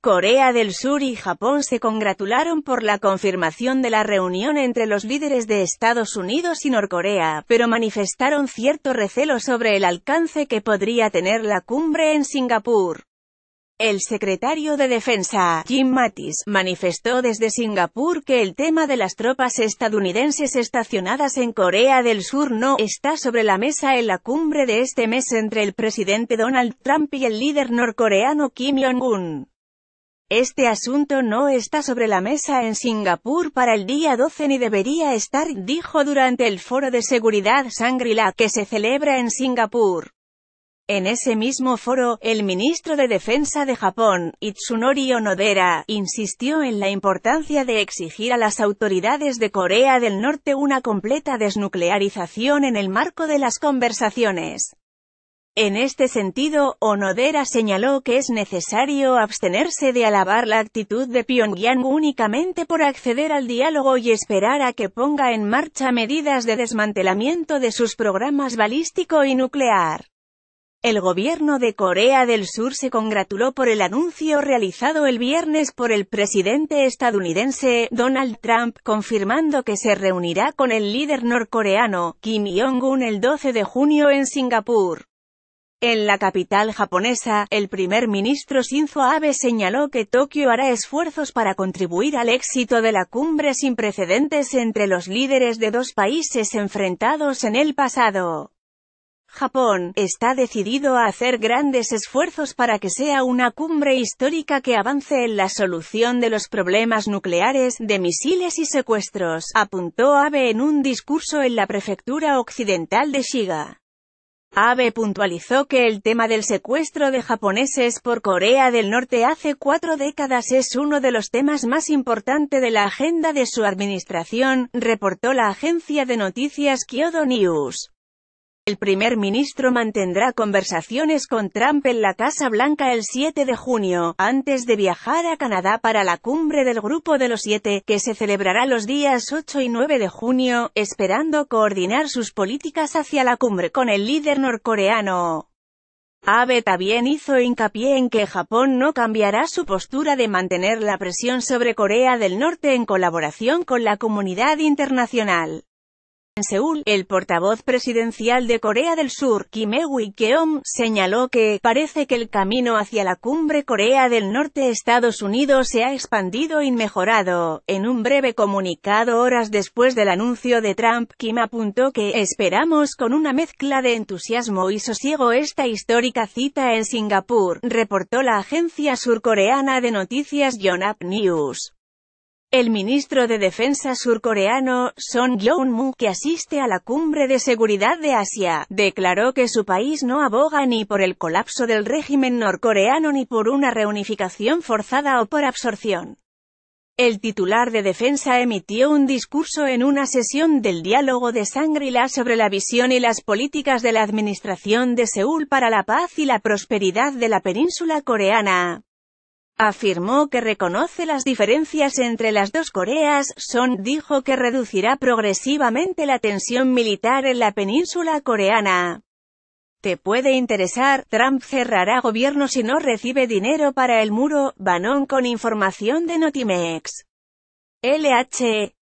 Corea del Sur y Japón se congratularon por la confirmación de la reunión entre los líderes de Estados Unidos y Norcorea, pero manifestaron cierto recelo sobre el alcance que podría tener la cumbre en Singapur. El secretario de Defensa, Jim Mattis, manifestó desde Singapur que el tema de las tropas estadounidenses estacionadas en Corea del Sur no está sobre la mesa en la cumbre de este mes entre el presidente Donald Trump y el líder norcoreano Kim Jong-un. Este asunto no está sobre la mesa en Singapur para el día 12 ni debería estar, dijo durante el foro de seguridad Shangri-La que se celebra en Singapur. En ese mismo foro, el ministro de Defensa de Japón, Itsunori Onodera, insistió en la importancia de exigir a las autoridades de Corea del Norte una completa desnuclearización en el marco de las conversaciones. En este sentido, Onodera señaló que es necesario abstenerse de alabar la actitud de Pyongyang únicamente por acceder al diálogo y esperar a que ponga en marcha medidas de desmantelamiento de sus programas balístico y nuclear. El gobierno de Corea del Sur se congratuló por el anuncio realizado el viernes por el presidente estadounidense, Donald Trump, confirmando que se reunirá con el líder norcoreano, Kim Jong-un el 12 de junio en Singapur. En la capital japonesa, el primer ministro Shinzo Abe señaló que Tokio hará esfuerzos para contribuir al éxito de la cumbre sin precedentes entre los líderes de dos países enfrentados en el pasado. Japón, está decidido a hacer grandes esfuerzos para que sea una cumbre histórica que avance en la solución de los problemas nucleares, de misiles y secuestros, apuntó Abe en un discurso en la prefectura occidental de Shiga. Abe puntualizó que el tema del secuestro de japoneses por Corea del Norte hace cuatro décadas es uno de los temas más importantes de la agenda de su administración, reportó la agencia de noticias Kyodo News. El primer ministro mantendrá conversaciones con Trump en la Casa Blanca el 7 de junio, antes de viajar a Canadá para la cumbre del Grupo de los Siete, que se celebrará los días 8 y 9 de junio, esperando coordinar sus políticas hacia la cumbre con el líder norcoreano. Abe también hizo hincapié en que Japón no cambiará su postura de mantener la presión sobre Corea del Norte en colaboración con la comunidad internacional. En Seúl, el portavoz presidencial de Corea del Sur, Kim eui keom señaló que parece que el camino hacia la cumbre Corea del Norte-Estados Unidos se ha expandido y mejorado. En un breve comunicado horas después del anuncio de Trump, Kim apuntó que esperamos con una mezcla de entusiasmo y sosiego esta histórica cita en Singapur, reportó la agencia surcoreana de noticias Yonhap News. El ministro de Defensa surcoreano, Son jong mu que asiste a la Cumbre de Seguridad de Asia, declaró que su país no aboga ni por el colapso del régimen norcoreano ni por una reunificación forzada o por absorción. El titular de defensa emitió un discurso en una sesión del diálogo de sangri sobre la visión y las políticas de la administración de Seúl para la paz y la prosperidad de la península coreana. Afirmó que reconoce las diferencias entre las dos Coreas, Son dijo que reducirá progresivamente la tensión militar en la península coreana. Te puede interesar, Trump cerrará gobierno si no recibe dinero para el muro, Banón, con información de Notimex. LH e.